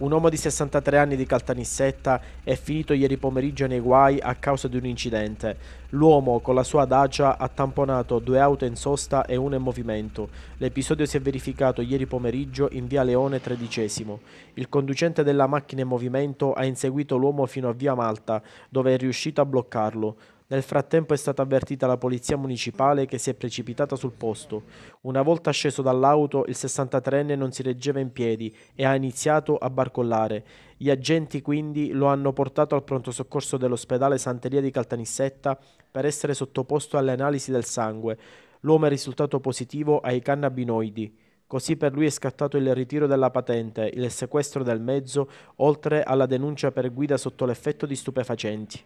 Un uomo di 63 anni di Caltanissetta è finito ieri pomeriggio nei guai a causa di un incidente. L'uomo con la sua adagia ha tamponato due auto in sosta e una in movimento. L'episodio si è verificato ieri pomeriggio in via Leone XIII. Il conducente della macchina in movimento ha inseguito l'uomo fino a via Malta, dove è riuscito a bloccarlo. Nel frattempo è stata avvertita la polizia municipale che si è precipitata sul posto. Una volta sceso dall'auto, il 63enne non si reggeva in piedi e ha iniziato a barcollare. Gli agenti quindi lo hanno portato al pronto soccorso dell'ospedale Santeria di Caltanissetta per essere sottoposto alle analisi del sangue. L'uomo è risultato positivo ai cannabinoidi. Così per lui è scattato il ritiro della patente, il sequestro del mezzo, oltre alla denuncia per guida sotto l'effetto di stupefacenti.